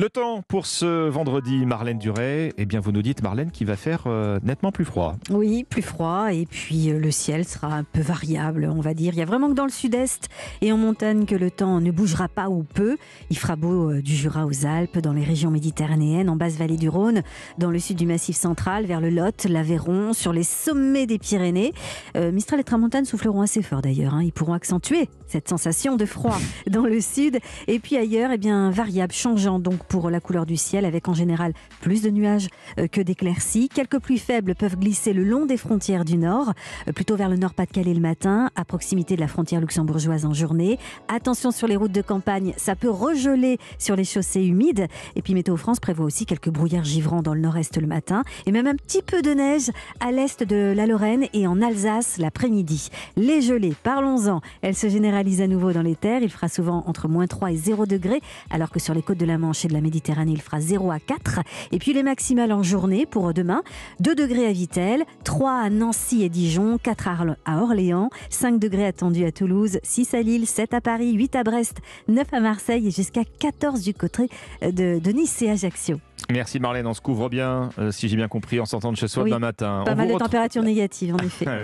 Le temps pour ce vendredi, Marlène Duret. Eh bien, vous nous dites, Marlène, qu'il va faire euh, nettement plus froid. Oui, plus froid. Et puis, euh, le ciel sera un peu variable, on va dire. Il y a vraiment que dans le sud-est et en montagne que le temps ne bougera pas ou peu. Il fera beau euh, du Jura aux Alpes, dans les régions méditerranéennes, en basse vallée du Rhône, dans le sud du massif central, vers le Lot, l'Aveyron, sur les sommets des Pyrénées. Mistral et Tramontane souffleront assez fort d'ailleurs. Hein. Ils pourront accentuer cette sensation de froid dans le sud. Et puis ailleurs, eh bien, variable, changeant donc pour la couleur du ciel, avec en général plus de nuages euh, que d'éclaircies. Quelques pluies faibles peuvent glisser le long des frontières du nord, euh, plutôt vers le nord-Pas-de-Calais le matin, à proximité de la frontière luxembourgeoise en journée. Attention sur les routes de campagne, ça peut regeler sur les chaussées humides. Et puis Météo France prévoit aussi quelques brouillards givrants dans le nord-est le matin, et même un petit peu de neige à l'est de la Lorraine et en Alsace l'après-midi. Les gelées, parlons-en. Elles se généralisent à nouveau dans les terres. Il fera souvent entre moins 3 et 0 degrés, alors que sur les côtes de la Manche et de la Méditerranée, il fera 0 à 4. Et puis les maximales en journée pour demain 2 degrés à Vittel, 3 à Nancy et Dijon, 4 à Orléans, 5 degrés attendus à Toulouse, 6 à Lille, 7 à Paris, 8 à Brest, 9 à Marseille et jusqu'à 14 du côté euh, de, Nice et Ajaccio. Merci Marlène, on se couvre bien, euh, si j'ai bien compris, en sortant de chez soi demain matin. Pas mal de températures négatives en effet.